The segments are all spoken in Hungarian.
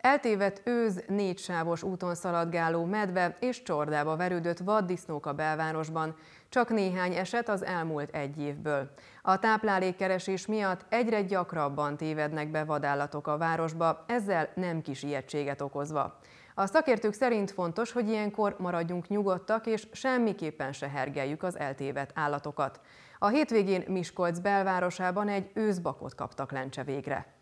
Eltévedt őz sávos úton szaladgáló medve és csordába verődött vaddisznók a belvárosban. Csak néhány eset az elmúlt egy évből. A táplálékkeresés miatt egyre gyakrabban tévednek be vadállatok a városba, ezzel nem kis ijegységet okozva. A szakértők szerint fontos, hogy ilyenkor maradjunk nyugodtak, és semmiképpen se hergeljük az eltévedt állatokat. A hétvégén Miskolc belvárosában egy őzbakot kaptak lencse végre.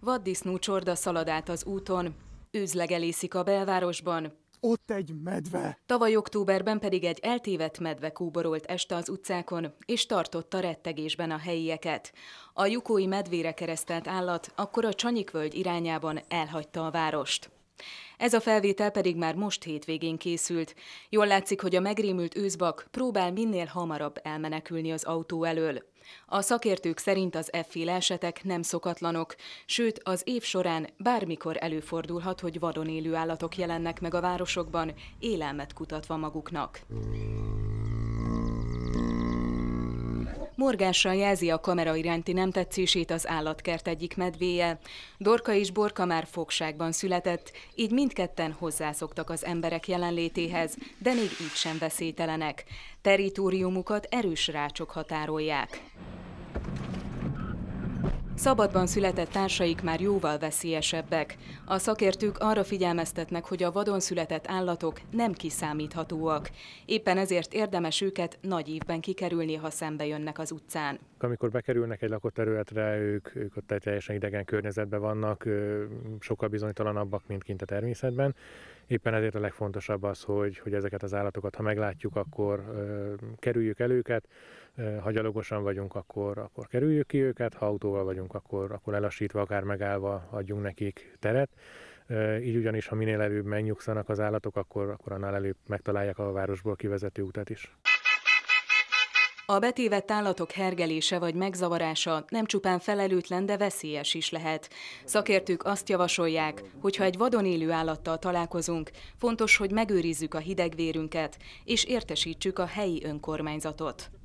Vaddisznú csorda szalad át az úton, őzlegelészik a belvárosban, ott egy medve. Tavaly októberben pedig egy eltévedt medve kóborolt este az utcákon, és tartotta rettegésben a helyieket. A jukói medvére keresztelt állat akkor a Csanyikvölgy irányában elhagyta a várost. Ez a felvétel pedig már most hétvégén készült. Jól látszik, hogy a megrémült őzbak próbál minél hamarabb elmenekülni az autó elől. A szakértők szerint az efféle esetek nem szokatlanok, sőt az év során bármikor előfordulhat, hogy vadon élő állatok jelennek meg a városokban, élelmet kutatva maguknak. Morgással jelzi a kamera iránti nem tetszését az állatkert egyik medvéje. Dorka és Borka már fogságban született, így mindketten hozzászoktak az emberek jelenlétéhez, de még így sem veszélytelenek. Territóriumukat erős rácsok határolják. Szabadban született társaik már jóval veszélyesebbek. A szakértők arra figyelmeztetnek, hogy a vadon született állatok nem kiszámíthatóak. Éppen ezért érdemes őket nagy évben kikerülni, ha szembe jönnek az utcán. Amikor bekerülnek egy lakott területre, ők, ők ott teljesen idegen környezetben vannak, sokkal bizonytalanabbak, mint kint a természetben. Éppen ezért a legfontosabb az, hogy, hogy ezeket az állatokat, ha meglátjuk, akkor ö, kerüljük el őket, ha gyalogosan vagyunk, akkor, akkor kerüljük ki őket, ha autóval vagyunk, vagyunk, akkor, akkor elassítva, akár megállva adjunk nekik teret. Így ugyanis, ha minél előbb megnyugszanak az állatok, akkor, akkor annál előbb megtalálják a városból kivezető utat is. A betévett állatok hergelése vagy megzavarása nem csupán felelőtlen, de veszélyes is lehet. Szakértők azt javasolják, hogy ha egy vadon élő állattal találkozunk, fontos, hogy megőrizzük a hidegvérünket és értesítsük a helyi önkormányzatot.